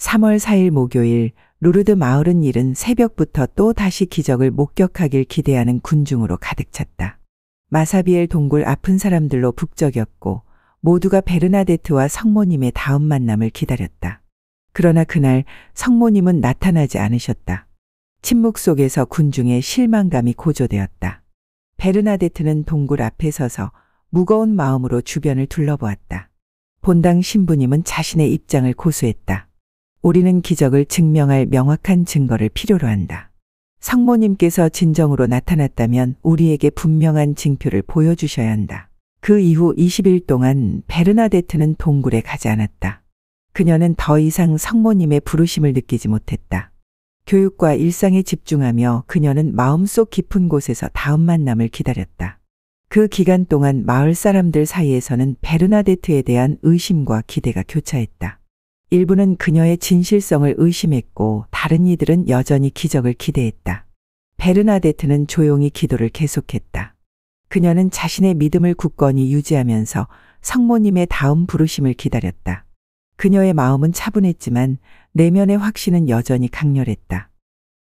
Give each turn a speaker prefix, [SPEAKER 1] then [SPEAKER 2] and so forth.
[SPEAKER 1] 3월 4일 목요일 루르드 마을은 일은 새벽부터 또 다시 기적을 목격하길 기대하는 군중으로 가득 찼다. 마사비엘 동굴 아픈 사람들로 북적였고 모두가 베르나데트와 성모님의 다음 만남을 기다렸다. 그러나 그날 성모님은 나타나지 않으셨다. 침묵 속에서 군중의 실망감이 고조되었다. 베르나데트는 동굴 앞에 서서 무거운 마음으로 주변을 둘러보았다. 본당 신부님은 자신의 입장을 고수했다. 우리는 기적을 증명할 명확한 증거를 필요로 한다. 성모님께서 진정으로 나타났다면 우리에게 분명한 징표를 보여주셔야 한다. 그 이후 20일 동안 베르나데트는 동굴에 가지 않았다. 그녀는 더 이상 성모님의 부르심을 느끼지 못했다. 교육과 일상에 집중하며 그녀는 마음속 깊은 곳에서 다음 만남을 기다렸다. 그 기간 동안 마을 사람들 사이에서는 베르나데트에 대한 의심과 기대가 교차했다. 일부는 그녀의 진실성을 의심했고 다른 이들은 여전히 기적을 기대했다. 베르나데트는 조용히 기도를 계속했다. 그녀는 자신의 믿음을 굳건히 유지하면서 성모님의 다음 부르심을 기다렸다. 그녀의 마음은 차분했지만 내면의 확신은 여전히 강렬했다.